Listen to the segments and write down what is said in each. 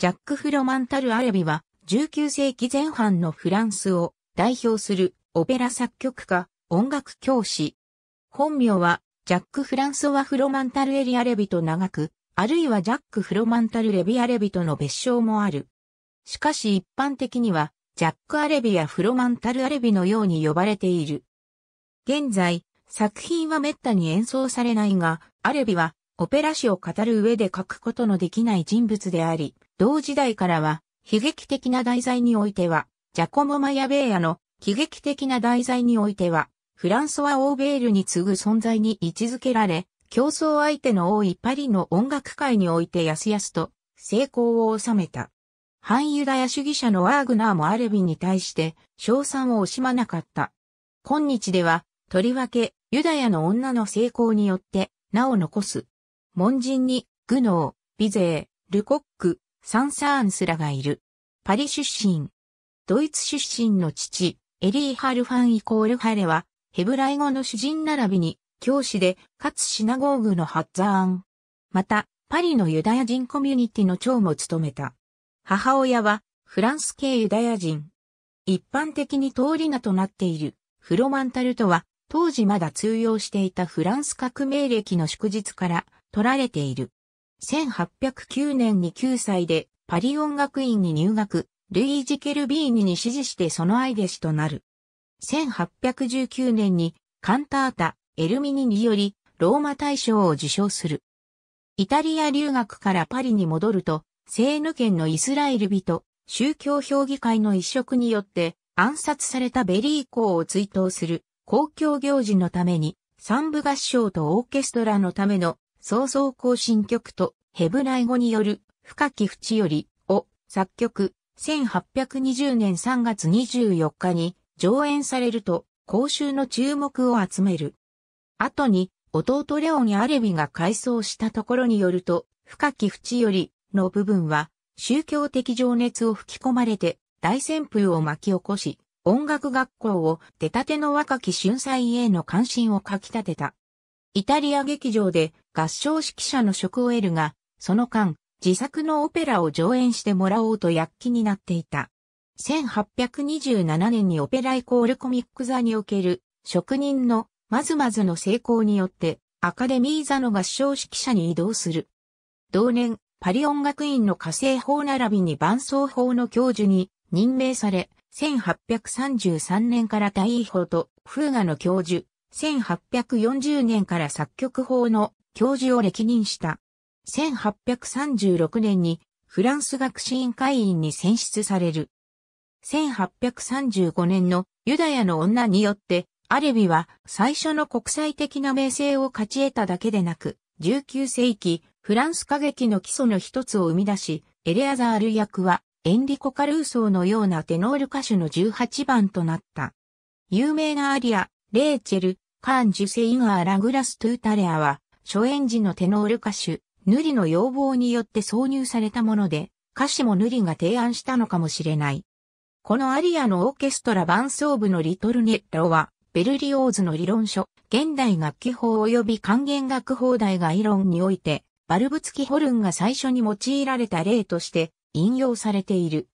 ジャック・フロマンタル・アレビは、19世紀前半のフランスを代表するオペラ作曲家、音楽教師。本名は、ジャック・フランソワ・フロマンタル・エリ・アレビと長く、あるいはジャック・フロマンタル・レビ・アレビとの別称もある。しかし一般的には、ジャック・アレビやフロマンタル・アレビのように呼ばれている。現在、作品は滅多に演奏されないが、アレビは、オペラ史を語る上で書くことのできない人物であり、同時代からは、悲劇的な題材においては、ジャコモ・マヤベーヤの悲劇的な題材においては、フランソワ・オーベールに次ぐ存在に位置づけられ、競争相手の多いパリの音楽界においてやすやすと成功を収めた。反ユダヤ主義者のワーグナーもアルビに対して賞賛を惜しまなかった。今日では、とりわけユダヤの女の成功によって名を残す。門人に、グノー、ビゼー、ルコック、サンサーンスらがいる。パリ出身。ドイツ出身の父、エリー・ハルファンイコールハレは、ヘブライ語の主人並びに、教師で、かつシナゴーグの発案。また、パリのユダヤ人コミュニティの長も務めた。母親は、フランス系ユダヤ人。一般的に通り名となっている、フロマンタルトは、当時まだ通用していたフランス革命歴の祝日から取られている。1809年に9歳でパリ音楽院に入学、ルイージ・ケルビーニに指示してその愛弟子となる。1819年にカンタータ、エルミニによりローマ大賞を受賞する。イタリア留学からパリに戻ると、セーヌ県のイスラエル人、宗教評議会の一職によって暗殺されたベリー公を追悼する公共行事のために、三部合唱とオーケストラのための創造行進曲とヘブライ語による深き淵よりを作曲1820年3月24日に上演されると公衆の注目を集める。後に弟レオにアレビが改装したところによると深き淵よりの部分は宗教的情熱を吹き込まれて大旋風を巻き起こし音楽学校を出たての若き春祭への関心をかき立てた。イタリア劇場で合唱指揮者の職を得るが、その間、自作のオペラを上演してもらおうと躍起になっていた。1827年にオペライコールコミック座における職人のまずまずの成功によってアカデミー座の合唱指揮者に移動する。同年、パリ音楽院の火星法並びに伴奏法の教授に任命され、1833年から大尉法とフーガの教授、1840年から作曲法の教授を歴任した。1836年にフランス学士院会員に選出される。1835年のユダヤの女によってアレビは最初の国際的な名声を勝ち得ただけでなく、19世紀フランス歌劇の基礎の一つを生み出し、エレアザール役はエンリコ・カルーソーのようなテノール歌手の18番となった。有名なアリア、レーチェル、カーン・ジュセイガー・ラグラス・トゥータレアは、初演時のテノール歌手、ヌリの要望によって挿入されたもので、歌詞もヌリが提案したのかもしれない。このアリアのオーケストラ伴奏部のリトルネッロは、ベルリオーズの理論書、現代楽器法及び還元楽法大理論において、バルブ付きホルンが最初に用いられた例として引用されている。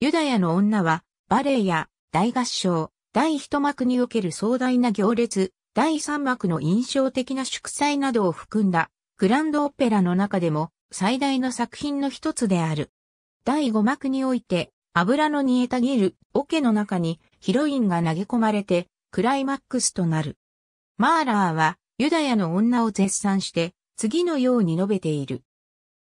ユダヤの女は、バレエや大合唱、第一幕における壮大な行列、第三幕の印象的な祝祭などを含んだ、グランドオペラの中でも最大の作品の一つである。第五幕において、油の煮えたぎる桶の中にヒロインが投げ込まれて、クライマックスとなる。マーラーは、ユダヤの女を絶賛して、次のように述べている。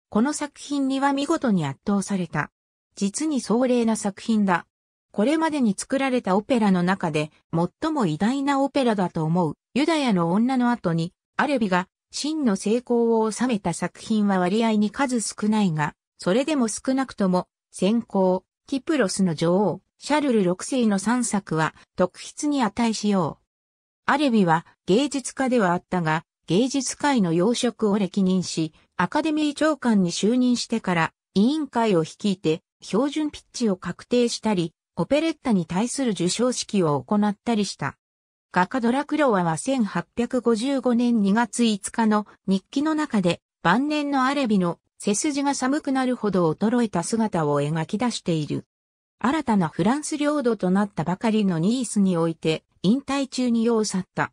この作品には見事に圧倒された。実に壮麗な作品だ。これまでに作られたオペラの中で最も偉大なオペラだと思うユダヤの女の後にアレビが真の成功を収めた作品は割合に数少ないが、それでも少なくとも先行、キプロスの女王、シャルル6世の3作は特筆に値しよう。アレビは芸術家ではあったが、芸術界の要職を歴任し、アカデミー長官に就任してから委員会を率いて標準ピッチを確定したり、オペレッタに対する受賞式を行ったりした。画家ドラクロワは1855年2月5日の日記の中で晩年のアレビの背筋が寒くなるほど衰えた姿を描き出している。新たなフランス領土となったばかりのニースにおいて引退中に世を去った。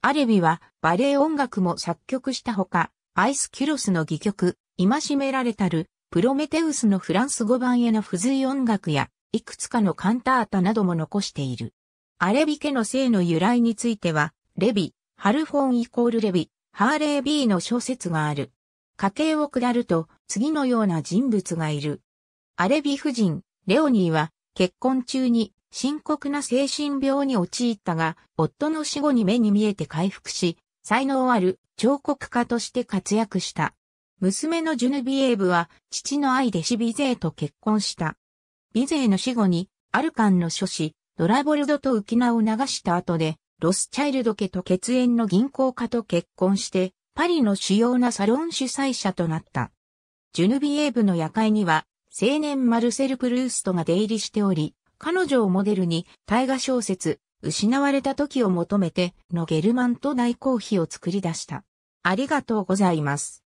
アレビはバレエ音楽も作曲したほか、アイスキュロスの戯曲、今しめられたる、プロメテウスのフランス語版への付随音楽や、いくつかのカンタータなども残している。アレビ家の姓の由来については、レビ、ハルフォンイコールレビ、ハーレー・ビーの小説がある。家系を下ると、次のような人物がいる。アレビ夫人、レオニーは、結婚中に深刻な精神病に陥ったが、夫の死後に目に見えて回復し、才能ある彫刻家として活躍した。娘のジュヌビエーブは、父の愛でシビゼーと結婚した。ビゼーの死後に、アルカンの書士、ドラボルドと浮き名を流した後で、ロスチャイルド家と血縁の銀行家と結婚して、パリの主要なサロン主催者となった。ジュヌビエーブの夜会には、青年マルセル・プルーストが出入りしており、彼女をモデルに、大河小説、失われた時を求めて、のゲルマンと大公妃を作り出した。ありがとうございます。